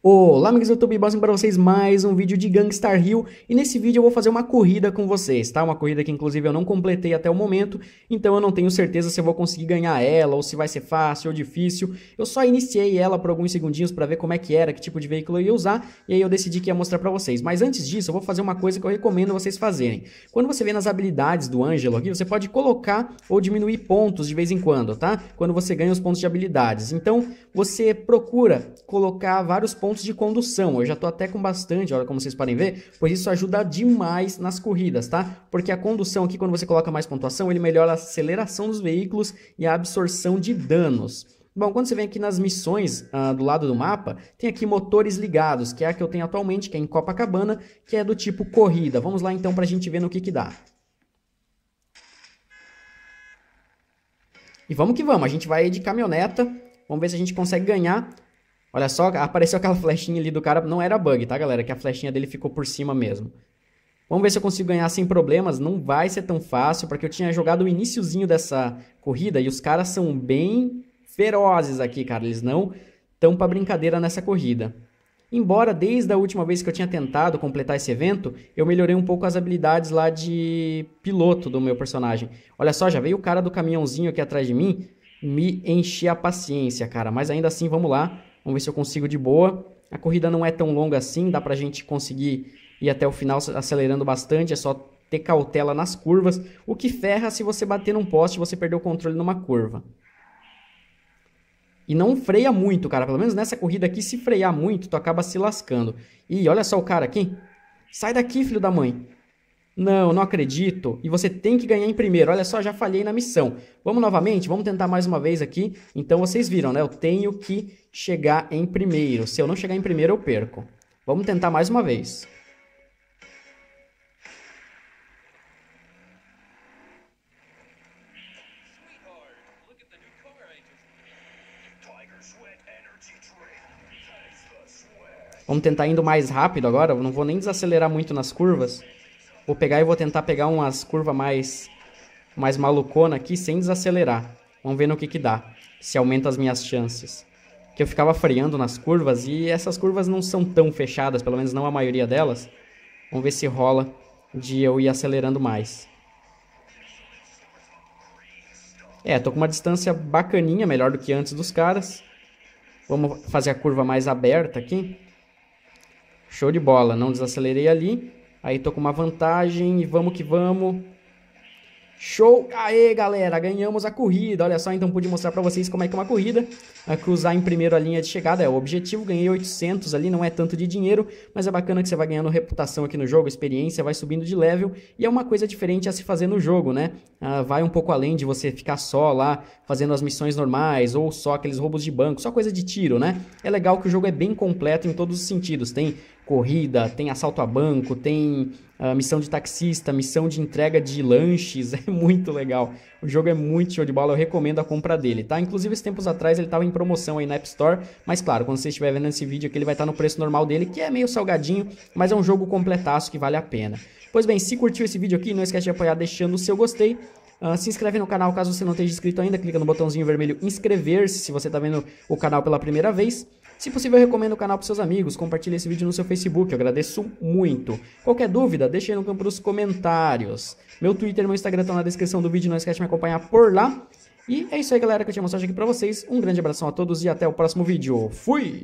Olá amigos do YouTube, Bossing para vocês mais um vídeo de Gangstar Hill e nesse vídeo eu vou fazer uma corrida com vocês, tá? Uma corrida que inclusive eu não completei até o momento, então eu não tenho certeza se eu vou conseguir ganhar ela ou se vai ser fácil ou difícil. Eu só iniciei ela por alguns segundinhos para ver como é que era, que tipo de veículo eu ia usar e aí eu decidi que ia mostrar para vocês. Mas antes disso eu vou fazer uma coisa que eu recomendo vocês fazerem. Quando você vê nas habilidades do Ângelo aqui, você pode colocar ou diminuir pontos de vez em quando, tá? Quando você ganha os pontos de habilidades. Então você procura colocar vários pontos pontos de condução. Eu já estou até com bastante, olha como vocês podem ver, pois isso ajuda demais nas corridas, tá? Porque a condução aqui, quando você coloca mais pontuação, ele melhora a aceleração dos veículos e a absorção de danos. Bom, quando você vem aqui nas missões uh, do lado do mapa, tem aqui motores ligados, que é a que eu tenho atualmente, que é em Copacabana, que é do tipo corrida. Vamos lá então para a gente ver no que que dá. E vamos que vamos, a gente vai de caminhoneta, vamos ver se a gente consegue ganhar Olha só, apareceu aquela flechinha ali do cara. Não era bug, tá, galera? Que a flechinha dele ficou por cima mesmo. Vamos ver se eu consigo ganhar sem problemas. Não vai ser tão fácil, porque eu tinha jogado o iníciozinho dessa corrida e os caras são bem ferozes aqui, cara. Eles não estão para brincadeira nessa corrida. Embora desde a última vez que eu tinha tentado completar esse evento, eu melhorei um pouco as habilidades lá de piloto do meu personagem. Olha só, já veio o cara do caminhãozinho aqui atrás de mim me encher a paciência, cara. Mas ainda assim, vamos lá. Vamos ver se eu consigo de boa. A corrida não é tão longa assim, dá para a gente conseguir ir até o final acelerando bastante, é só ter cautela nas curvas, o que ferra se você bater num poste, você perder o controle numa curva. E não freia muito, cara. Pelo menos nessa corrida aqui, se frear muito, tu acaba se lascando. E olha só o cara aqui. Sai daqui, filho da mãe. Não, não acredito. E você tem que ganhar em primeiro. Olha só, já falhei na missão. Vamos novamente? Vamos tentar mais uma vez aqui. Então vocês viram, né? Eu tenho que chegar em primeiro. Se eu não chegar em primeiro, eu perco. Vamos tentar mais uma vez. Vamos tentar indo mais rápido agora. Eu não vou nem desacelerar muito nas curvas. Vou pegar e vou tentar pegar umas curvas mais, mais malucona aqui sem desacelerar. Vamos ver no que que dá, se aumenta as minhas chances. Que eu ficava freando nas curvas e essas curvas não são tão fechadas, pelo menos não a maioria delas. Vamos ver se rola de eu ir acelerando mais. É, tô com uma distância bacaninha, melhor do que antes dos caras. Vamos fazer a curva mais aberta aqui. Show de bola, não desacelerei ali. Aí tô com uma vantagem e vamos que vamos. Show! Aê, galera, ganhamos a corrida. Olha só, então pude mostrar para vocês como é que é uma corrida. A cruzar em primeiro a linha de chegada é o objetivo. Ganhei 800 ali, não é tanto de dinheiro, mas é bacana que você vai ganhando reputação aqui no jogo, experiência, vai subindo de level. E é uma coisa diferente a se fazer no jogo, né? Ah, vai um pouco além de você ficar só lá fazendo as missões normais ou só aqueles roubos de banco, só coisa de tiro, né? É legal que o jogo é bem completo em todos os sentidos. Tem corrida, tem assalto a banco, tem uh, missão de taxista, missão de entrega de lanches, é muito legal. O jogo é muito show de bola, eu recomendo a compra dele, tá? Inclusive, esses tempos atrás ele estava em promoção aí na App Store, mas claro, quando você estiver vendo esse vídeo aqui, ele vai estar tá no preço normal dele, que é meio salgadinho, mas é um jogo completaço que vale a pena. Pois bem, se curtiu esse vídeo aqui, não esquece de apoiar deixando o seu gostei, Uh, se inscreve no canal caso você não esteja inscrito ainda, clica no botãozinho vermelho inscrever-se se você está vendo o canal pela primeira vez. Se possível, recomenda o canal para seus amigos, compartilhe esse vídeo no seu Facebook, eu agradeço muito. Qualquer dúvida, deixe aí no campo dos comentários. Meu Twitter e meu Instagram estão tá na descrição do vídeo, não esquece de me acompanhar por lá. E é isso aí, galera, que eu tinha mostrado aqui para vocês. Um grande abração a todos e até o próximo vídeo. Fui!